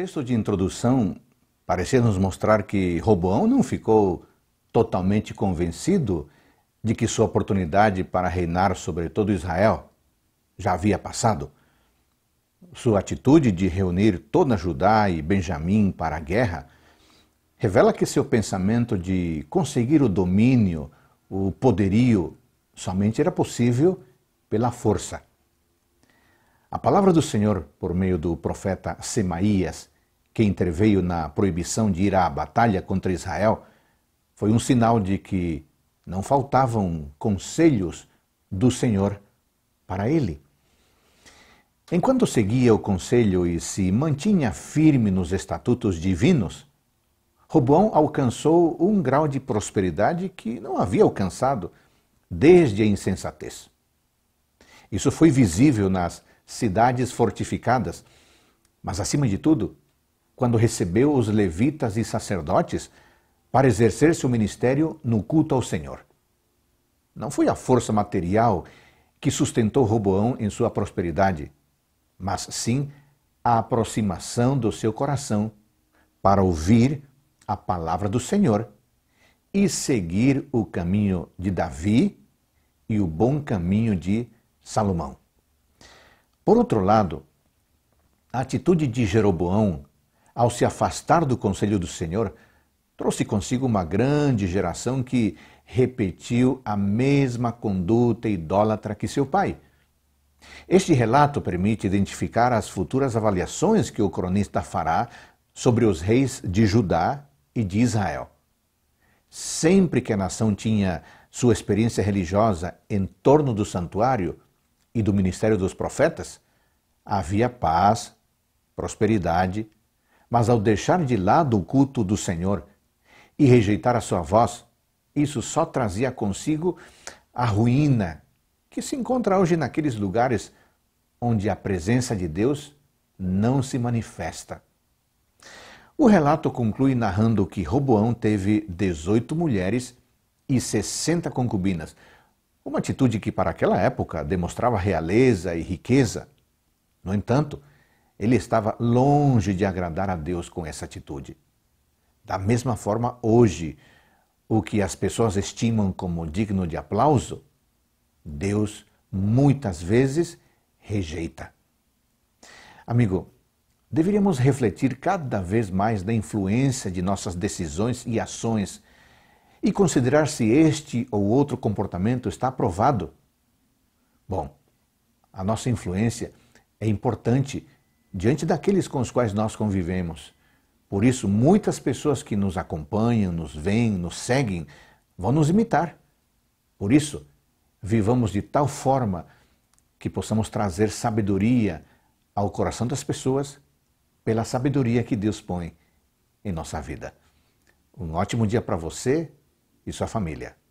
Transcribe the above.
texto de introdução parecia nos mostrar que Roboão não ficou totalmente convencido de que sua oportunidade para reinar sobre todo Israel já havia passado. Sua atitude de reunir toda Judá e Benjamim para a guerra revela que seu pensamento de conseguir o domínio, o poderio, somente era possível pela força. A palavra do Senhor, por meio do profeta Semaías, que interveio na proibição de ir à batalha contra Israel, foi um sinal de que não faltavam conselhos do Senhor para ele. Enquanto seguia o conselho e se mantinha firme nos estatutos divinos, Roboão alcançou um grau de prosperidade que não havia alcançado desde a insensatez. Isso foi visível nas cidades fortificadas. Mas, acima de tudo, quando recebeu os levitas e sacerdotes para exercer seu ministério no culto ao Senhor. Não foi a força material que sustentou Roboão em sua prosperidade, mas sim a aproximação do seu coração para ouvir a palavra do Senhor e seguir o caminho de Davi e o bom caminho de Salomão. Por outro lado, a atitude de Jeroboão ao se afastar do conselho do Senhor trouxe consigo uma grande geração que repetiu a mesma conduta idólatra que seu pai. Este relato permite identificar as futuras avaliações que o cronista fará sobre os reis de Judá e de Israel. Sempre que a nação tinha sua experiência religiosa em torno do santuário, e do ministério dos profetas, havia paz, prosperidade, mas ao deixar de lado o culto do Senhor e rejeitar a sua voz, isso só trazia consigo a ruína que se encontra hoje naqueles lugares onde a presença de Deus não se manifesta. O relato conclui narrando que Roboão teve 18 mulheres e 60 concubinas, uma atitude que, para aquela época, demonstrava realeza e riqueza. No entanto, ele estava longe de agradar a Deus com essa atitude. Da mesma forma, hoje, o que as pessoas estimam como digno de aplauso, Deus muitas vezes rejeita. Amigo, deveríamos refletir cada vez mais na influência de nossas decisões e ações e considerar se este ou outro comportamento está aprovado. Bom, a nossa influência é importante diante daqueles com os quais nós convivemos. Por isso, muitas pessoas que nos acompanham, nos veem, nos seguem, vão nos imitar. Por isso, vivamos de tal forma que possamos trazer sabedoria ao coração das pessoas pela sabedoria que Deus põe em nossa vida. Um ótimo dia para você e sua família.